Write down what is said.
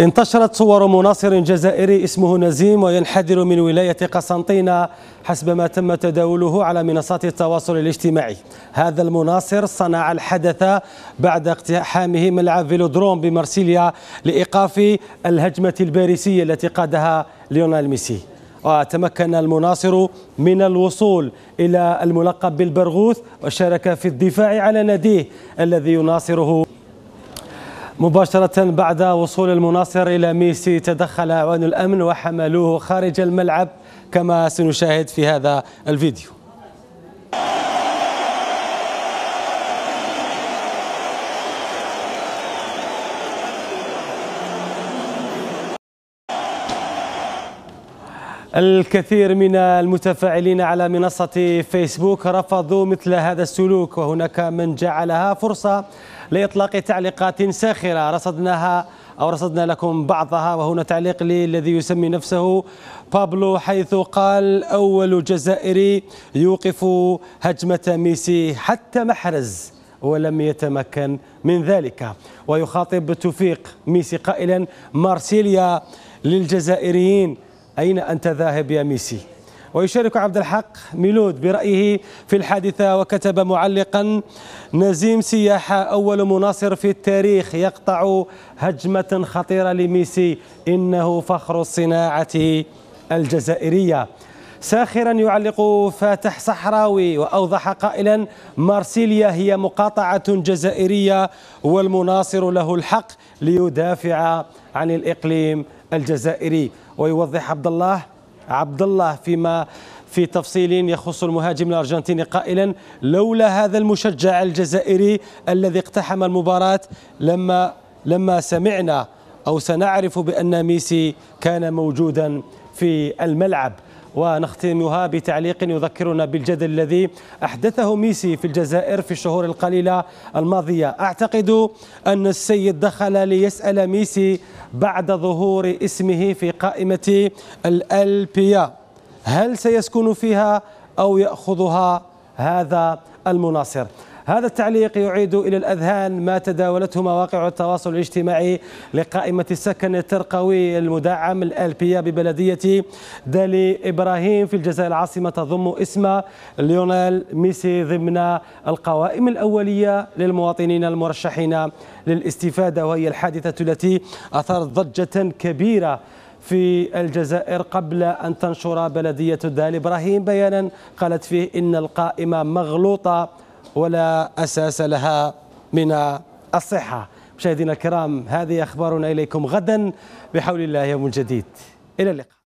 انتشرت صور مناصر جزائري اسمه نزيم وينحدر من ولاية قسنطينة حسب ما تم تداوله على منصات التواصل الاجتماعي هذا المناصر صنع الحدث بعد اقتحامه ملعب فيلودروم بمرسيليا لإيقاف الهجمة الباريسية التي قادها ليونال ميسي وتمكن المناصر من الوصول إلى الملقب بالبرغوث وشارك في الدفاع على ناديه الذي يناصره مباشرة بعد وصول المناصر إلى ميسي تدخل أعوان الأمن وحملوه خارج الملعب كما سنشاهد في هذا الفيديو الكثير من المتفاعلين على منصة فيسبوك رفضوا مثل هذا السلوك وهناك من جعلها فرصة لإطلاق تعليقات ساخرة رصدناها أو رصدنا لكم بعضها وهنا تعليق للذي يسمي نفسه بابلو حيث قال أول جزائري يوقف هجمة ميسي حتى محرز ولم يتمكن من ذلك ويخاطب توفيق ميسي قائلا مارسيليا للجزائريين أين أنت ذاهب يا ميسي ويشارك عبد الحق ميلود برأيه في الحادثة وكتب معلقا نزيم سياحة أول مناصر في التاريخ يقطع هجمة خطيرة لميسي إنه فخر الصناعة الجزائرية ساخرا يعلق فاتح صحراوي وأوضح قائلا مارسيليا هي مقاطعة جزائرية والمناصر له الحق ليدافع عن الإقليم الجزائري ويوضح عبد الله عبد الله فيما في تفصيل يخص المهاجم الارجنتيني قائلا لولا هذا المشجع الجزائري الذي اقتحم المباراه لما لما سمعنا او سنعرف بان ميسي كان موجودا في الملعب ونختمها بتعليق يذكرنا بالجدل الذي أحدثه ميسي في الجزائر في الشهور القليلة الماضية أعتقد أن السيد دخل ليسأل ميسي بعد ظهور اسمه في قائمة الألبيا هل سيسكن فيها أو يأخذها هذا المناصر هذا التعليق يعيد إلى الأذهان ما تداولته مواقع التواصل الاجتماعي لقائمة السكن الترقوي المدعم الألبية ببلدية دالي إبراهيم في الجزائر العاصمة تضم اسم ليونيل ميسي ضمن القوائم الأولية للمواطنين المرشحين للاستفادة وهي الحادثة التي أثارت ضجة كبيرة في الجزائر قبل أن تنشر بلدية دالي إبراهيم بيانا قالت فيه إن القائمة مغلوطة ولا أساس لها من الصحة مشاهدينا الكرام هذه أخبارنا إليكم غدا بحول الله يوم جديد إلى اللقاء